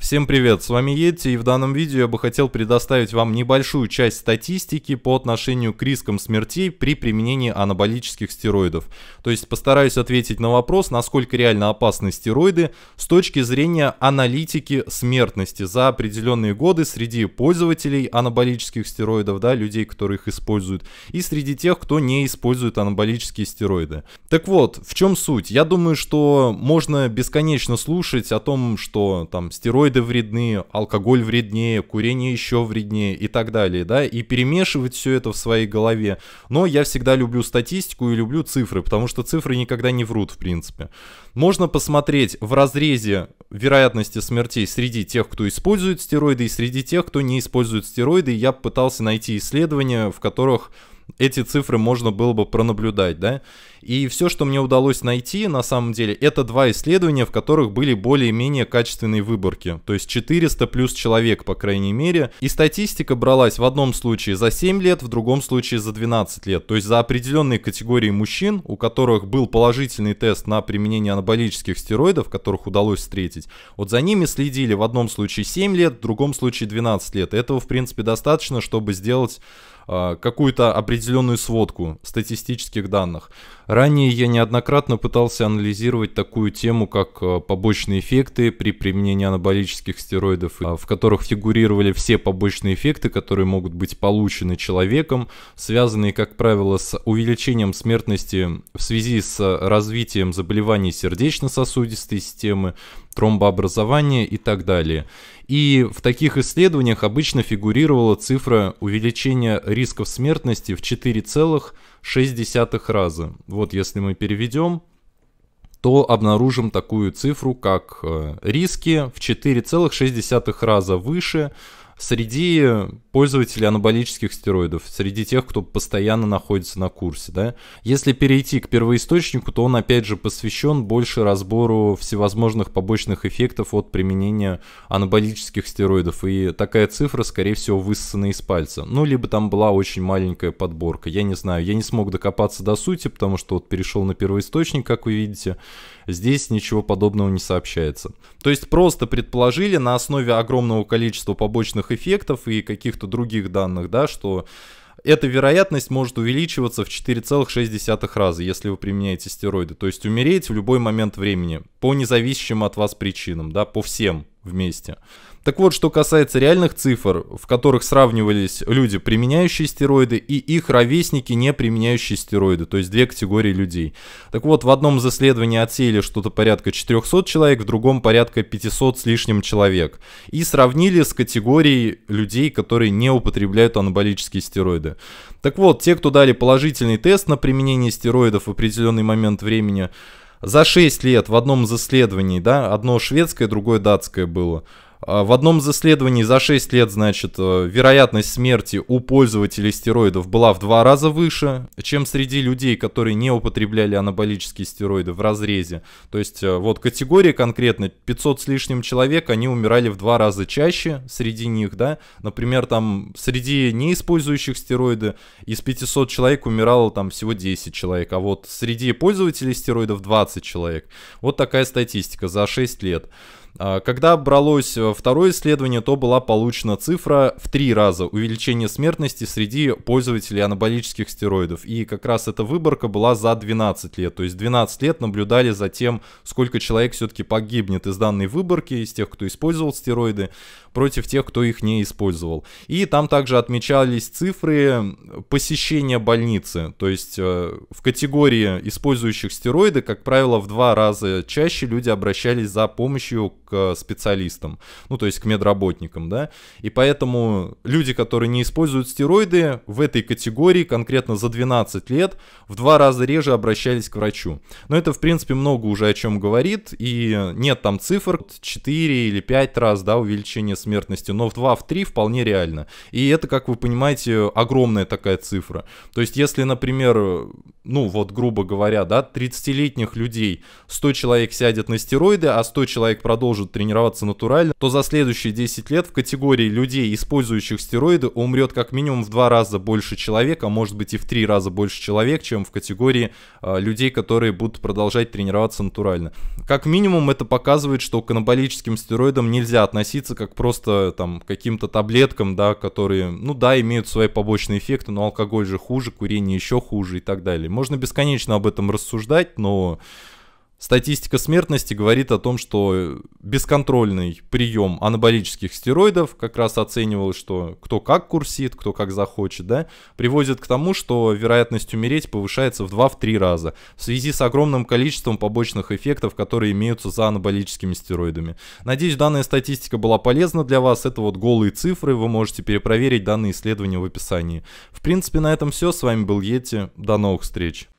Всем привет, с вами Йетти и в данном видео я бы хотел предоставить вам небольшую часть статистики по отношению к рискам смертей при применении анаболических стероидов. То есть постараюсь ответить на вопрос, насколько реально опасны стероиды с точки зрения аналитики смертности за определенные годы среди пользователей анаболических стероидов, да, людей, которые их используют, и среди тех, кто не использует анаболические стероиды. Так вот, в чем суть? Я думаю, что можно бесконечно слушать о том, что там стероиды стероиды вредны, алкоголь вреднее, курение еще вреднее и так далее, да, и перемешивать все это в своей голове. Но я всегда люблю статистику и люблю цифры, потому что цифры никогда не врут, в принципе. Можно посмотреть в разрезе вероятности смертей среди тех, кто использует стероиды, и среди тех, кто не использует стероиды. Я пытался найти исследования, в которых эти цифры можно было бы пронаблюдать, да. И все, что мне удалось найти, на самом деле, это два исследования, в которых были более-менее качественные выборки. То есть 400 плюс человек, по крайней мере. И статистика бралась в одном случае за 7 лет, в другом случае за 12 лет. То есть за определенные категории мужчин, у которых был положительный тест на применение анаболических стероидов, которых удалось встретить, вот за ними следили в одном случае 7 лет, в другом случае 12 лет. Этого, в принципе, достаточно, чтобы сделать а, какую-то определенную сводку статистических данных. Ранее я неоднократно пытался анализировать такую тему, как э, побочные эффекты при применении анаболических стероидов, э, в которых фигурировали все побочные эффекты, которые могут быть получены человеком, связанные, как правило, с увеличением смертности в связи с э, развитием заболеваний сердечно-сосудистой системы, тромбообразования и так далее. И в таких исследованиях обычно фигурировала цифра увеличения рисков смертности в 4,6 раза. Вот если мы переведем, то обнаружим такую цифру, как э, риски в 4,6 раза выше – среди пользователей анаболических стероидов, среди тех, кто постоянно находится на курсе, да. Если перейти к первоисточнику, то он опять же посвящен больше разбору всевозможных побочных эффектов от применения анаболических стероидов. И такая цифра, скорее всего, высосана из пальца. Ну, либо там была очень маленькая подборка. Я не знаю, я не смог докопаться до сути, потому что вот перешел на первоисточник, как вы видите. Здесь ничего подобного не сообщается. То есть просто предположили на основе огромного количества побочных эффектов и каких-то других данных, да, что эта вероятность может увеличиваться в 4,6 раза, если вы применяете стероиды. То есть умереть в любой момент времени по независимым от вас причинам, да, по всем вместе. Так вот, что касается реальных цифр, в которых сравнивались люди, применяющие стероиды, и их ровесники, не применяющие стероиды, то есть две категории людей. Так вот, в одном из исследований отсеяли что-то порядка 400 человек, в другом порядка 500 с лишним человек. И сравнили с категорией людей, которые не употребляют анаболические стероиды. Так вот, те, кто дали положительный тест на применение стероидов в определенный момент времени, за 6 лет в одном из исследований, да, одно шведское, другое датское было, а, в одном из исследований за 6 лет, значит, э, вероятность смерти у пользователей стероидов была в два раза выше, чем среди людей, которые не употребляли анаболические стероиды в разрезе. То есть э, вот категория конкретно 500 с лишним человек, они умирали в два раза чаще среди них, да. Например, там среди не использующих стероиды из 500 человек умирало там всего 10 человек, а вот среди пользователей стероидов 20 человек. Вот такая статистика за 6 лет. А, когда бралось э, второе исследование, то была получена цифра в три раза увеличение смертности среди пользователей анаболических стероидов. И как раз эта выборка была за 12 лет. То есть 12 лет наблюдали за тем, сколько человек все-таки погибнет из данной выборки, из тех, кто использовал стероиды, против тех, кто их не использовал. И там также отмечались цифры посещения больницы. То есть э, в категории использующих стероиды, как правило, в два раза чаще люди обращались за помощью к к э, специалистам, ну то есть к медработникам, да. И поэтому люди, которые не используют стероиды, в этой категории конкретно за 12 лет в два раза реже обращались к врачу. Но это в принципе много уже о чем говорит, и нет там цифр 4 или 5 раз, да, увеличение смертности, но в 2, в 3 вполне реально. И это, как вы понимаете, огромная такая цифра. То есть если, например, ну вот грубо говоря, да, 30-летних людей 100 человек сядет на стероиды, а 100 человек продолжит сможет тренироваться натурально, то за следующие 10 лет в категории людей, использующих стероиды, умрет как минимум в два раза больше человек, а может быть и в три раза больше человек, чем в категории э, людей, которые будут продолжать тренироваться натурально. Как минимум это показывает, что к анаболическим стероидам нельзя относиться как просто там каким-то таблеткам, да, которые, ну да, имеют свои побочные эффекты, но алкоголь же хуже, курение еще хуже и так далее. Можно бесконечно об этом рассуждать, но Статистика смертности говорит о том, что бесконтрольный прием анаболических стероидов, как раз оценивалось, что кто как курсит, кто как захочет, да, приводит к тому, что вероятность умереть повышается в 2-3 раза в связи с огромным количеством побочных эффектов, которые имеются за анаболическими стероидами. Надеюсь, данная статистика была полезна для вас. Это вот голые цифры, вы можете перепроверить данные исследования в описании. В принципе, на этом все. С вами был Йети. До новых встреч.